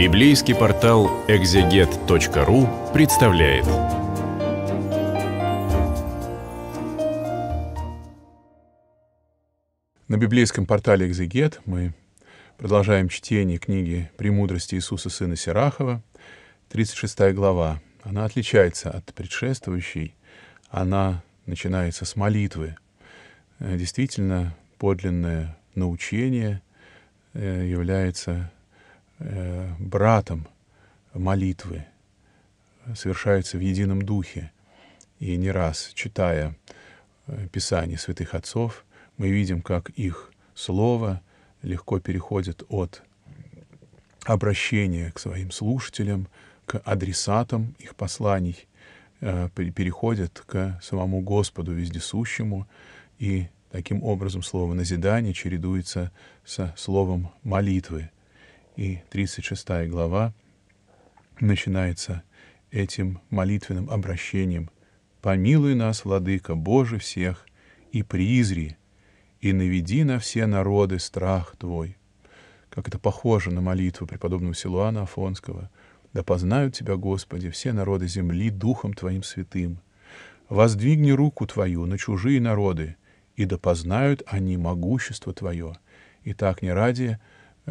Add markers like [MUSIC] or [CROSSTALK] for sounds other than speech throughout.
Библейский портал экзегет.ру представляет. На библейском портале «Экзегет» мы продолжаем чтение книги «Премудрости Иисуса Сына Сирахова», 36 глава. Она отличается от предшествующей, она начинается с молитвы. Э, действительно, подлинное научение э, является Э, братом молитвы совершаются в едином духе. И не раз, читая э, Писание святых отцов, мы видим, как их слово легко переходит от обращения к своим слушателям, к адресатам их посланий, э, переходит к самому Господу Вездесущему и Таким образом, слово назидание чередуется со словом молитвы и 36 глава начинается этим молитвенным обращением «Помилуй нас, Владыка, Боже всех, и призри, и наведи на все народы страх Твой». Как это похоже на молитву преподобного Силуана Афонского «Да познают Тебя, Господи, все народы земли Духом Твоим святым. Воздвигни руку Твою на чужие народы, и да познают они могущество Твое». И так не ради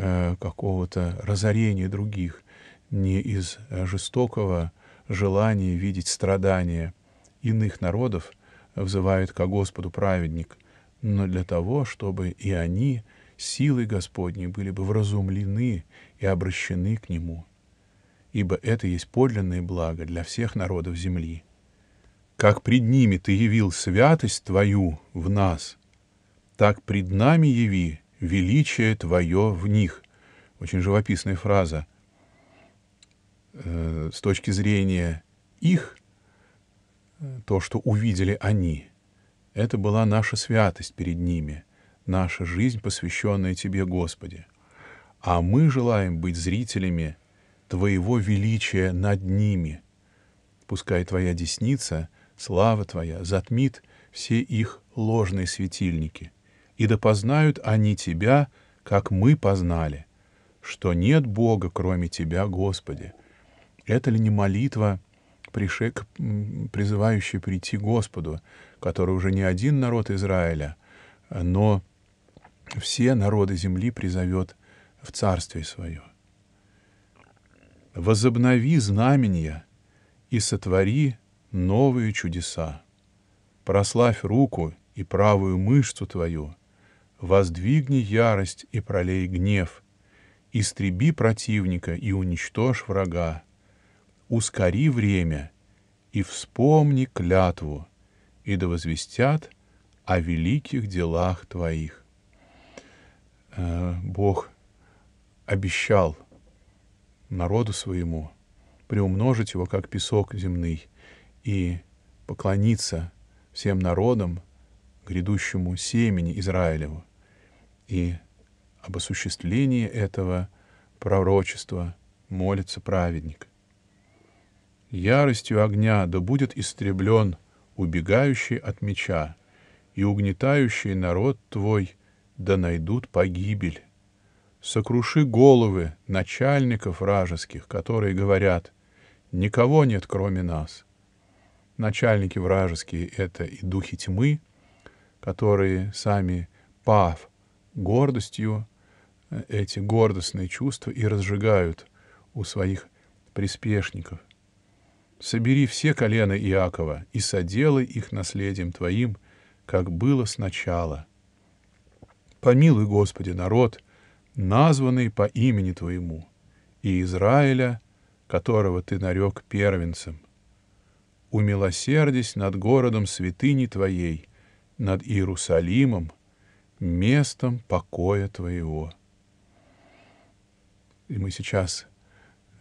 Э, какого-то разорения других, не из э, жестокого желания видеть страдания иных народов, взывает ко Господу праведник, но для того, чтобы и они силой Господней были бы вразумлены и обращены к Нему, ибо это есть подлинное благо для всех народов земли. Как пред ними Ты явил святость Твою в нас, так пред нами яви величие твое в них. Очень живописная фраза. Э, с точки зрения их, то, что увидели они, это была наша святость перед ними, наша жизнь, посвященная Тебе, Господи. А мы желаем быть зрителями Твоего величия над ними. Пускай Твоя десница, слава Твоя затмит все их ложные светильники — и да познают они Тебя, как мы познали, что нет Бога, кроме Тебя, Господи. Это ли не молитва, пришек, призывающая прийти Господу, который уже не один народ Израиля, но все народы земли призовет в Царствие Свое? «Возобнови знамения и сотвори новые чудеса. Прославь руку и правую мышцу твою, воздвигни ярость и пролей гнев, истреби противника и уничтожь врага, ускори время и вспомни клятву, и да возвестят о великих делах твоих. Э, Бог обещал народу своему приумножить его, как песок земный, и поклониться всем народам, грядущему семени Израилеву и об осуществлении этого пророчества молится праведник. Яростью огня да будет истреблен убегающий от меча, и угнетающий народ твой да найдут погибель. Сокруши головы начальников вражеских, которые говорят, никого нет кроме нас. Начальники вражеские — это и духи тьмы, которые сами пав гордостью э, эти гордостные чувства и разжигают у своих приспешников. Собери все колена Иакова и соделай их наследием Твоим, как было сначала. Помилуй, Господи, народ, названный по имени Твоему, и Израиля, которого Ты нарек первенцем. Умилосердись над городом святыни Твоей, над Иерусалимом, местом покоя Твоего. И мы сейчас,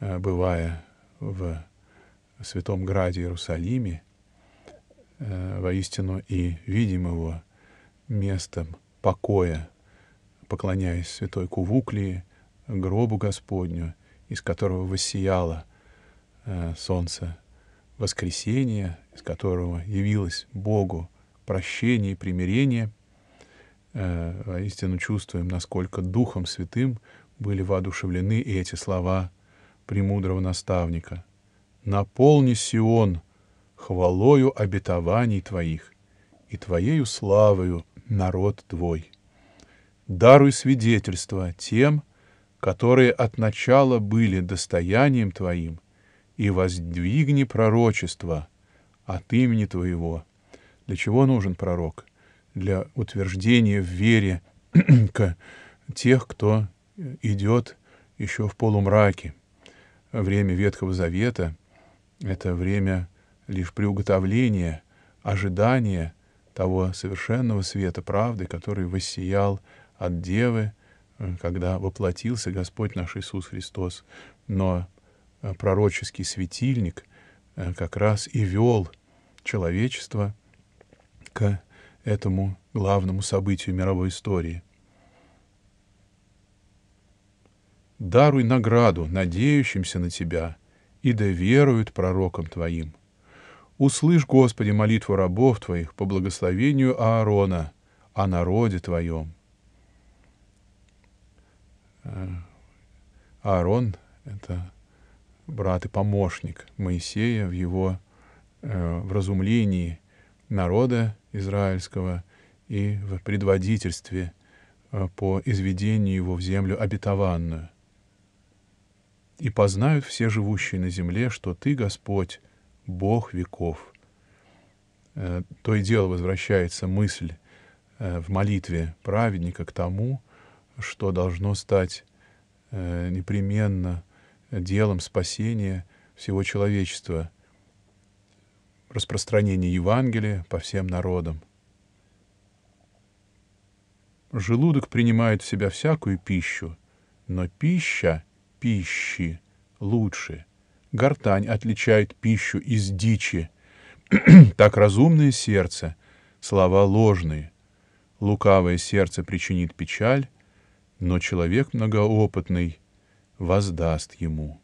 э, бывая в Святом Граде Иерусалиме, э, воистину и видим его местом покоя, поклоняясь святой Кувуклии, гробу Господню, из которого воссияло э, солнце воскресения, из которого явилось Богу прощение и примирение — э, воистину чувствуем, насколько Духом Святым были воодушевлены и эти слова премудрого наставника. «Наполни Сион хвалою обетований Твоих и Твоею славою народ Твой. Даруй свидетельство тем, которые от начала были достоянием Твоим, и воздвигни пророчество от имени Твоего». Для чего нужен пророк — для утверждения в вере [CLEARS THROAT] тех, кто идет еще в полумраке. Время Ветхого Завета — это время лишь приуготовления, ожидания того совершенного света правды, который воссиял от Девы, когда воплотился Господь наш Иисус Христос. Но э, пророческий светильник э, как раз и вел человечество к этому главному событию мировой истории. «Даруй награду надеющимся на Тебя, и доверуют пророкам Твоим. Услышь, Господи, молитву рабов Твоих по благословению Аарона о народе Твоем». Э, Аарон — это брат и помощник Моисея в его э, вразумлении — народа израильского и в предводительстве э, по изведению его в землю обетованную. И познают все живущие на земле, что Ты, Господь, Бог веков. Э, то и дело возвращается мысль э, в молитве праведника к тому, что должно стать непременно делом спасения всего человечества — распространение Евангелия по всем народам. Желудок принимает в себя всякую пищу, но пища пищи лучше. Гортань отличает пищу из дичи. [CLEARS THROAT] так разумное сердце, слова ложные. Лукавое сердце причинит печаль, но человек многоопытный воздаст ему.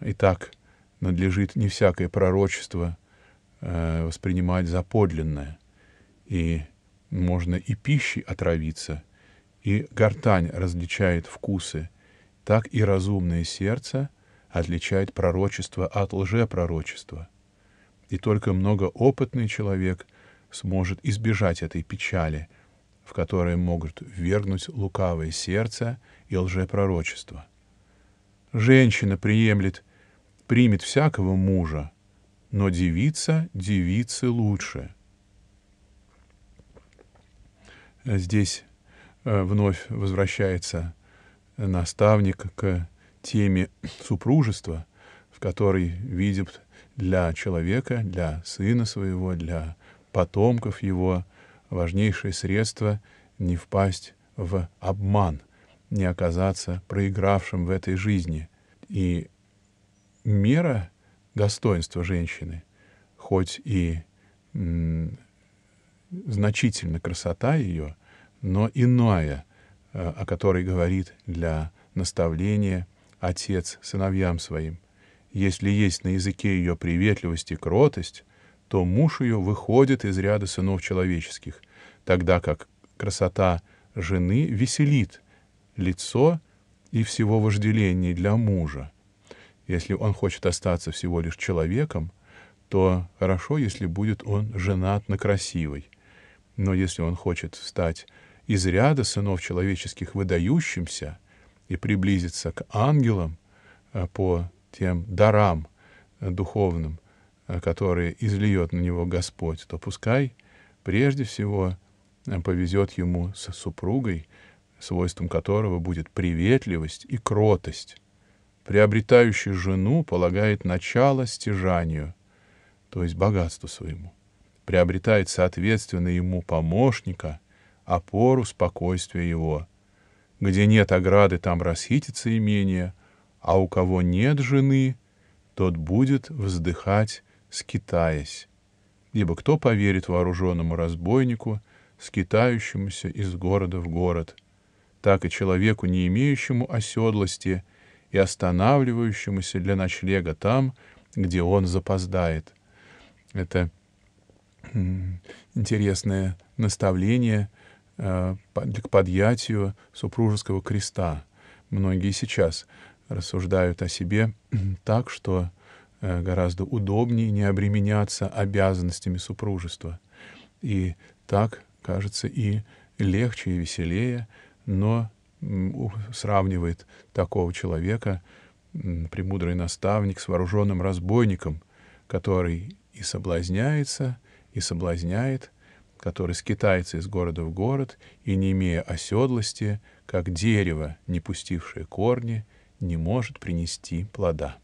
Итак, надлежит не всякое пророчество э, воспринимать за подлинное, и можно и пищей отравиться, и гортань различает вкусы, так и разумное сердце отличает пророчество от лжепророчества. И только многоопытный человек сможет избежать этой печали, в которой могут ввергнуть лукавое сердце и лжепророчество. Женщина приемлет примет всякого мужа, но девица девицы лучше. Э, здесь э, вновь возвращается наставник к теме супружества, в которой видит для человека, для сына своего, для потомков его важнейшее средство не впасть в обман, не оказаться проигравшим в этой жизни. И мера достоинства женщины, хоть и значительно красота ее, но иное, э, о которой говорит для наставления отец сыновьям своим. Если есть на языке ее приветливость и кротость, то муж ее выходит из ряда сынов человеческих, тогда как красота жены веселит лицо и всего вожделения для мужа, если он хочет остаться всего лишь человеком, то хорошо, если будет он женат на красивой. Но если он хочет стать из ряда сынов человеческих выдающимся и приблизиться к ангелам э, по тем дарам э, духовным, э, которые излиет на него Господь, то пускай прежде всего повезет ему с супругой, свойством которого будет приветливость и кротость приобретающий жену полагает начало стяжанию, то есть богатству своему, приобретает соответственно ему помощника, опору спокойствия его. Где нет ограды, там расхитится имение, а у кого нет жены, тот будет вздыхать, скитаясь. Ибо кто поверит вооруженному разбойнику, скитающемуся из города в город, так и человеку, не имеющему оседлости — и останавливающемуся для ночлега там, где он запоздает. Это интересное наставление э, к подъятию супружеского креста. Многие сейчас рассуждают о себе так, что э, гораздо удобнее не обременяться обязанностями супружества. И так, кажется, и легче и веселее, но сравнивает такого человека, премудрый наставник, с вооруженным разбойником, который и соблазняется, и соблазняет, который скитается из города в город, и, не имея оседлости, как дерево, не пустившее корни, не может принести плода.